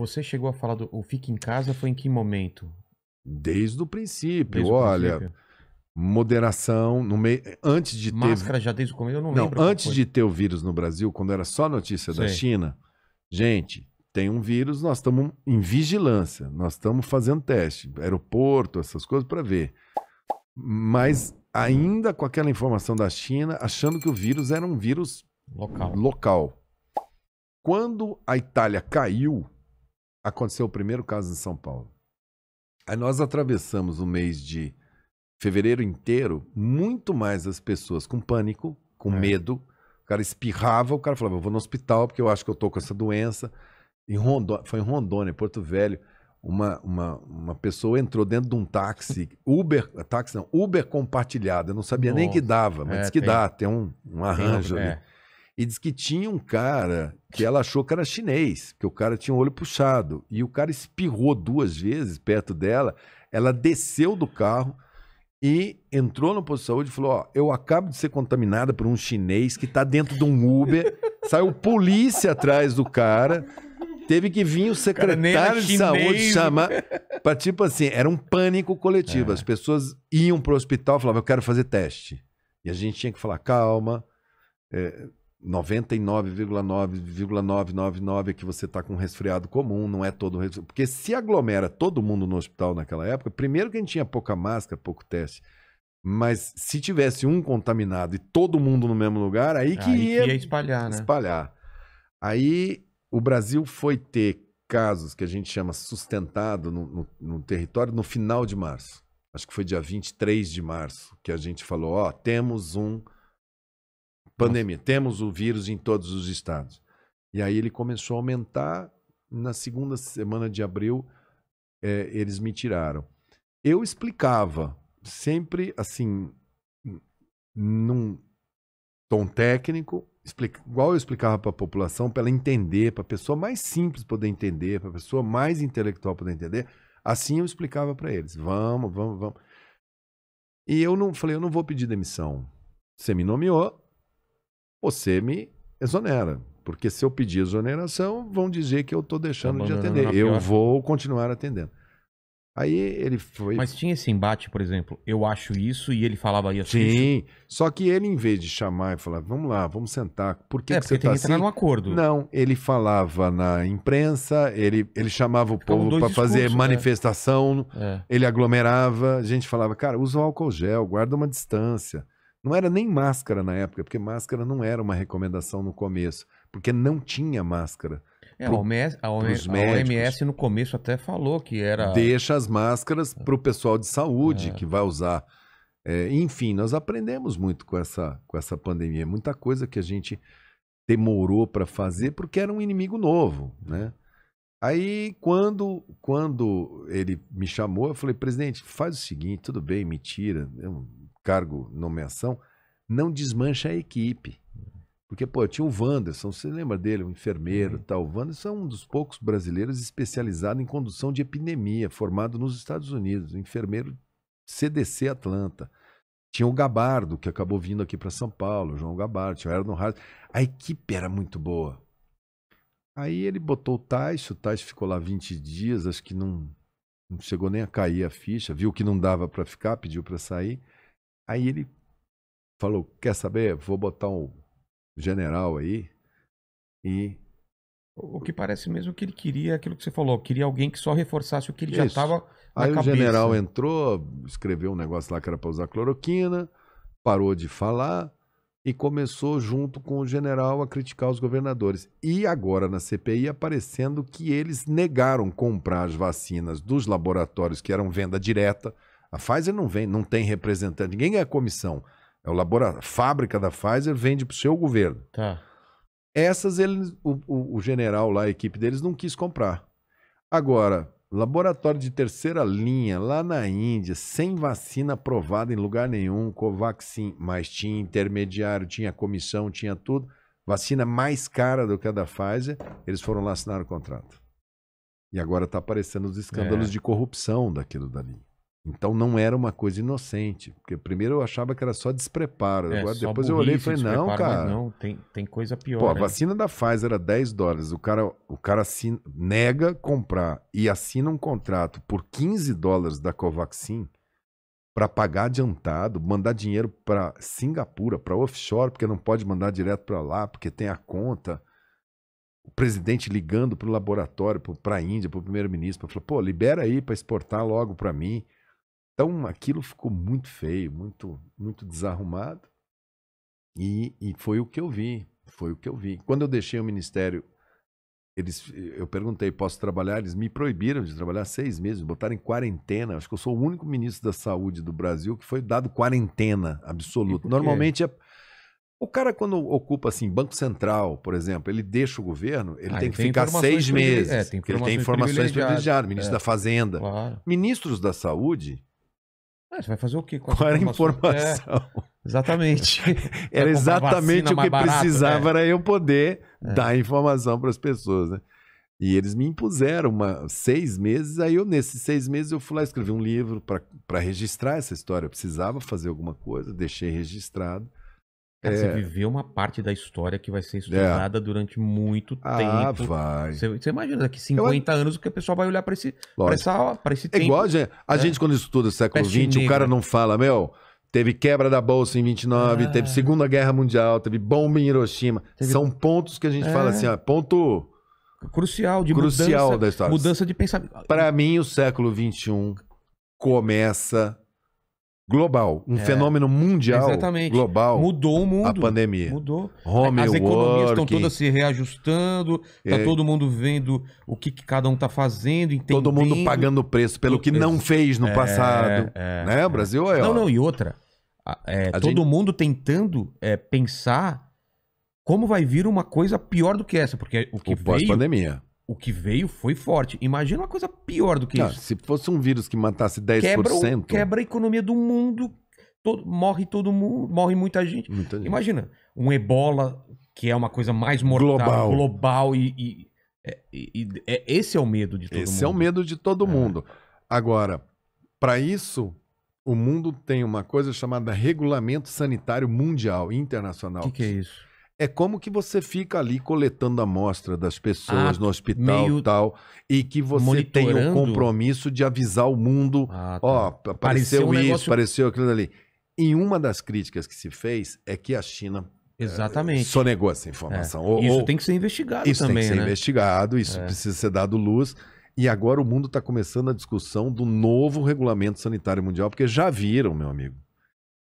Você chegou a falar do o Fique em Casa, foi em que momento? Desde o princípio, desde olha. O princípio. Moderação, no meio, antes de Máscara ter. Máscara já desde o começo, eu não, não lembro. Antes de ter o vírus no Brasil, quando era só notícia Sei. da China, gente, tem um vírus, nós estamos em vigilância, nós estamos fazendo teste, aeroporto, essas coisas para ver. Mas ainda com aquela informação da China, achando que o vírus era um vírus local. local. Quando a Itália caiu, aconteceu o primeiro caso em São Paulo. Aí nós atravessamos o mês de fevereiro inteiro, muito mais as pessoas com pânico, com é. medo. O cara espirrava, o cara falava, eu vou no hospital porque eu acho que eu tô com essa doença. Em Rondônia, foi em Rondônia, Porto Velho, uma, uma, uma pessoa entrou dentro de um táxi, Uber, táxi não, Uber compartilhado. Eu não sabia Nossa. nem que dava, mas é, que tem, dá, tem um, um arranjo tem, ali. É. E diz que tinha um cara que ela achou que era chinês, que o cara tinha o um olho puxado. E o cara espirrou duas vezes perto dela. Ela desceu do carro e entrou no posto de saúde e falou: Ó, eu acabo de ser contaminada por um chinês que tá dentro de um Uber. Saiu polícia atrás do cara. Teve que vir o secretário de saúde chamar. Pra, tipo assim, era um pânico coletivo. É. As pessoas iam pro hospital e falavam: Eu quero fazer teste. E a gente tinha que falar: Calma. É, 99,999 é que você está com um resfriado comum, não é todo resfriado. Porque se aglomera todo mundo no hospital naquela época, primeiro que a gente tinha pouca máscara, pouco teste. Mas se tivesse um contaminado e todo mundo no mesmo lugar, aí que, aí ia, que ia espalhar, né? Espalhar. Aí o Brasil foi ter casos que a gente chama sustentado no, no, no território no final de março. Acho que foi dia 23 de março que a gente falou: ó, temos um Pandemia. Temos o vírus em todos os estados. E aí ele começou a aumentar. Na segunda semana de abril, é, eles me tiraram. Eu explicava, sempre assim, num tom técnico, explica, igual eu explicava para a população, para ela entender, para a pessoa mais simples poder entender, para a pessoa mais intelectual poder entender. Assim eu explicava para eles: vamos, vamos, vamos. E eu não falei, eu não vou pedir demissão. Você me nomeou, você me exonera. Porque se eu pedir exoneração, vão dizer que eu estou deixando de atender. Eu vou continuar atendendo. Aí ele foi. Mas tinha esse embate, por exemplo, eu acho isso e ele falava isso. Sim, só que ele, em vez de chamar e falar, vamos lá, vamos sentar, por que, é, que você está assim? entrar num acordo. Não, ele falava na imprensa, ele, ele chamava o povo para fazer né? manifestação, é. ele aglomerava, a gente falava, cara, usa o álcool gel, guarda uma distância. Não era nem máscara na época, porque máscara não era uma recomendação no começo, porque não tinha máscara. É, pro, a, OMS, a, OMS, a, OMS, no começo até falou que era. Deixa as máscaras para o pessoal de saúde é. que vai usar. É, enfim, nós aprendemos muito com essa, com essa pandemia. Muita coisa que a gente demorou para fazer porque era um inimigo novo, né? Aí quando quando ele me chamou, eu falei: "Presidente, faz o seguinte, tudo bem, me tira, cargo nomeação não desmancha a equipe. Porque, pô, tinha o Wanderson, você lembra dele, um enfermeiro uhum. e tal. O Wanderson é um dos poucos brasileiros especializado em condução de epidemia, formado nos Estados Unidos, enfermeiro CDC Atlanta. Tinha o Gabardo, que acabou vindo aqui para São Paulo, João Gabardo, tinha o Erno Hart. A equipe era muito boa. Aí ele botou o Tais, o Tais ficou lá 20 dias, acho que não, não chegou nem a cair a ficha, viu que não dava para ficar, pediu para sair. Aí ele falou: Quer saber? Vou botar um general aí. E. O que parece mesmo que ele queria aquilo que você falou, queria alguém que só reforçasse o que ele Isso. já estava. Aí cabeça. o general entrou, escreveu um negócio lá que era para usar cloroquina, parou de falar e começou, junto com o general, a criticar os governadores. E agora na CPI aparecendo que eles negaram comprar as vacinas dos laboratórios que eram venda direta a Pfizer não vem, não tem representante, ninguém é comissão. É o laboratório, a fábrica da Pfizer vende para o seu governo. Tá. Essas eles, o, o, o, general lá, a equipe deles, não quis comprar. Agora, laboratório de terceira linha, lá na Índia, sem vacina aprovada em lugar nenhum, Covaxin, mas tinha intermediário, tinha comissão, tinha tudo. Vacina mais cara do que a da Pfizer, eles foram lá assinar o contrato. E agora está aparecendo os escândalos é. de corrupção daquilo dali. Então não era uma coisa inocente, porque primeiro eu achava que era só despreparo. É, Agora, só depois burrice, eu olhei e falei, não, cara. Não, tem, tem coisa pior. Pô, a né? vacina da Pfizer era 10 dólares. O cara, o cara assina, nega comprar e assina um contrato por 15 dólares da Covaxin para pagar adiantado, mandar dinheiro para Singapura, para offshore, porque não pode mandar direto para lá, porque tem a conta. O presidente ligando para o laboratório, para a Índia, para o primeiro-ministro, falar pô, libera aí para exportar logo para mim. Então aquilo ficou muito feio, muito, muito desarrumado. E, e foi o que eu vi. Foi o que eu vi. Quando eu deixei o ministério, eles, eu perguntei, posso trabalhar? Eles me proibiram de trabalhar seis meses, botaram em quarentena. Acho que eu sou o único ministro da saúde do Brasil que foi dado quarentena absoluta. Normalmente é. O cara, quando ocupa, assim, Banco Central, por exemplo, ele deixa o governo, ele ah, tem ele que tem ficar seis é, meses. É, tem ele tem informações privilegiadas. privilegiadas ministro é. da Fazenda. Claro. Ministros da Saúde ah, você vai fazer o quê? Qual, Qual era a informação? É, exatamente. era exatamente o que barato, precisava, né? era eu poder é. dar informação para as pessoas, né? E eles me impuseram uma, seis meses, aí eu, nesses seis meses, eu fui lá escrever um livro para registrar essa história. Eu precisava fazer alguma coisa, deixei registrado. Cara, é. Você viveu uma parte da história que vai ser é. estudada é. durante muito ah, tempo. Ah, vai. Você, você imagina daqui 50 eu... anos o que o pessoal vai olhar para esse, pra essa, esse tempo. É igual a gente, a é. gente quando estuda século XX, o cara não fala, meu, teve quebra da bolsa em 29, ah. teve Segunda Guerra Mundial, teve bomba em Hiroshima. Teve... São pontos que a gente fala é. assim, ó, ponto crucial de crucial mudança, da história. mudança de pensamento. Para mim, o século XXI começa global, um é. fenômeno mundial, Exatamente. global. Mudou o mundo. A pandemia. Mudou. Home As economias estão todas se reajustando, está é. todo mundo vendo o que, que cada um está fazendo, entendendo. Todo mundo pagando preço pelo que não fez no é, passado, é, né, é. Brasil? É, não, não, e outra, é, todo gente... mundo tentando pensar como vai vir uma coisa pior do que essa, porque o que o veio... pós-pandemia o que veio foi forte. Imagina uma coisa pior do que Cara, isso. Se fosse um vírus que matasse 10%. Quebra, o, quebra a economia do mundo. Todo, morre todo mundo, morre muita gente. muita gente. Imagina, um ebola, que é uma coisa mais mortal, global, global e, e, é, é, esse é o medo de todo esse mundo. Esse é o medo de todo é. mundo. É. Agora, para isso, o mundo tem uma coisa chamada Regulamento Sanitário Mundial Internacional. O que, que é isso? É como que você fica ali coletando a amostra das pessoas ah, no hospital e tal, e que você tem o compromisso de avisar o mundo, ah, tá. ó, apareceu, apareceu um isso, negócio... apareceu aquilo ali. E uma das críticas que se fez é que a China eh, Exatamente. É, sonegou essa informação. É. Ou, isso ou... tem que ser investigado isso também, Isso tem que né? ser investigado, isso é. precisa ser dado luz. E agora o mundo está começando a discussão do novo regulamento sanitário mundial, porque já viram, meu amigo,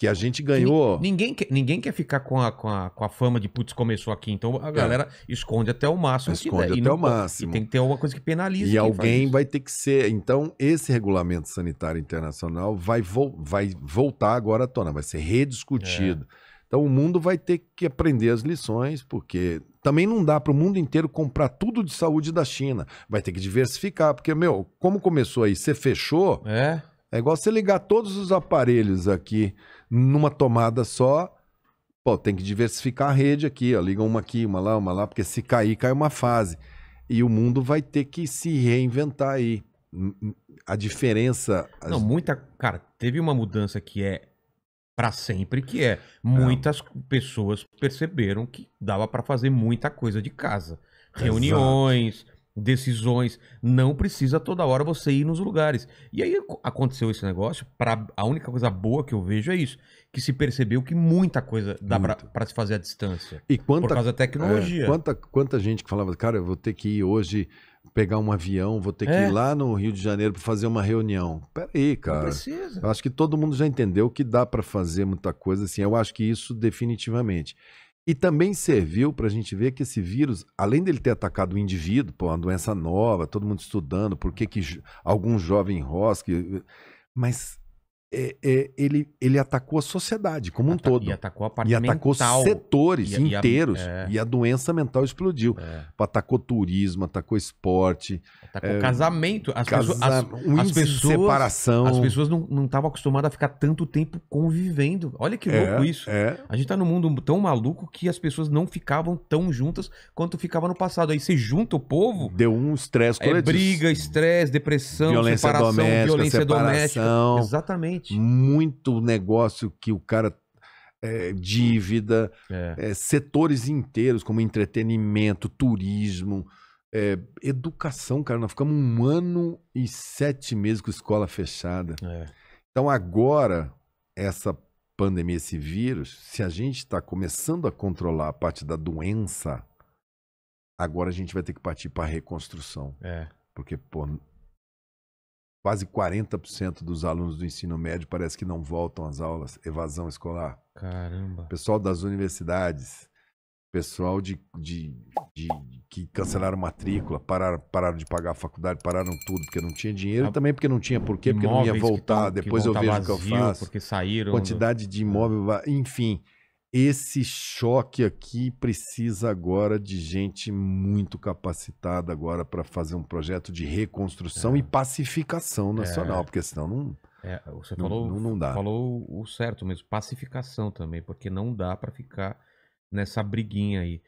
que a gente ganhou. Ninguém, quer, ninguém quer ficar com a, com, a, com a fama de putz, começou aqui. Então a é. galera é. esconde até o máximo. Esconde até não, o máximo. E tem que ter alguma coisa que penalize. E alguém vai ter que ser. Então, esse regulamento sanitário internacional vai, vo, vai voltar agora à tona, vai ser rediscutido. É. Então, o mundo vai ter que aprender as lições, porque também não dá para o mundo inteiro comprar tudo de saúde da China. Vai ter que diversificar, porque, meu, como começou aí, você fechou. É. É igual você ligar todos os aparelhos aqui numa tomada só, pô, tem que diversificar a rede aqui, ó, liga uma aqui, uma lá, uma lá, porque se cair, cai uma fase. E o mundo vai ter que se reinventar aí. Hum, hum, a diferença. As... Não, muita. Cara, teve uma mudança que é para sempre, que é muitas é. pessoas perceberam que dava para fazer muita coisa de casa. Reuniões, Exato decisões. Não precisa toda hora você ir nos lugares. E aí aconteceu esse negócio. Pra, a única coisa boa que eu vejo é isso. Que se percebeu que muita coisa dá para se fazer à distância. E quanta, por causa da tecnologia. É, quanta, quanta gente que falava, cara, eu vou ter que ir hoje pegar um avião, vou ter é. que ir é. lá no Rio de Janeiro para fazer uma reunião. Peraí, cara. Não precisa. Eu acho que todo mundo já entendeu que dá para fazer muita coisa assim. Eu acho que isso definitivamente. E também serviu para a gente ver que esse vírus, além dele ter atacado o indivíduo, pô, uma doença nova, todo mundo estudando, por que, que algum jovem rosca, mas é, é, ele, ele atacou a sociedade como um Ata todo. E atacou a parte e atacou mental. setores e, inteiros. E a, é. e a, doença mental explodiu. É. Atacou turismo, atacou esporte. Atacou é, casamento. As casa... pessoas, as, um as pessoas, separação. As pessoas não estavam acostumadas a ficar tanto tempo convivendo. Olha que é, louco isso. A gente está num mundo tão maluco que as pessoas não ficavam tão juntas quanto ficava no passado. Aí você junta o povo. Deu um estresse coletivo. briga, estresse, depressão, violência separação, doméstica, violência separação. doméstica. Exatamente. Exatamente. Muito negócio que o cara é, dívida, é. É, setores inteiros como entretenimento, turismo, é, educação, cara. Nós ficamos um ano e sete meses com escola fechada. É. Então agora, essa pandemia, esse vírus, se a gente está começando a controlar a parte da doença, agora a gente vai ter que partir para a reconstrução. É. Porque, pô, quase 40% dos alunos do ensino médio parece que não voltam às aulas, evasão escolar. Caramba. Pessoal das universidades, pessoal de, de, de que cancelaram matrícula, pararam, pararam de pagar a faculdade, pararam tudo porque não tinha dinheiro, a... também porque não tinha porquê, porque não ia voltar, que tá, que depois eu vejo o que eu faço. Porque saíram. Quantidade de imóvel, enfim esse choque aqui precisa agora de gente muito capacitada agora para fazer um projeto de reconstrução é. e pacificação nacional, é. porque senão não, é, você não, falou, não, não dá. Falou o certo mesmo, pacificação também, porque não dá para ficar nessa briguinha aí.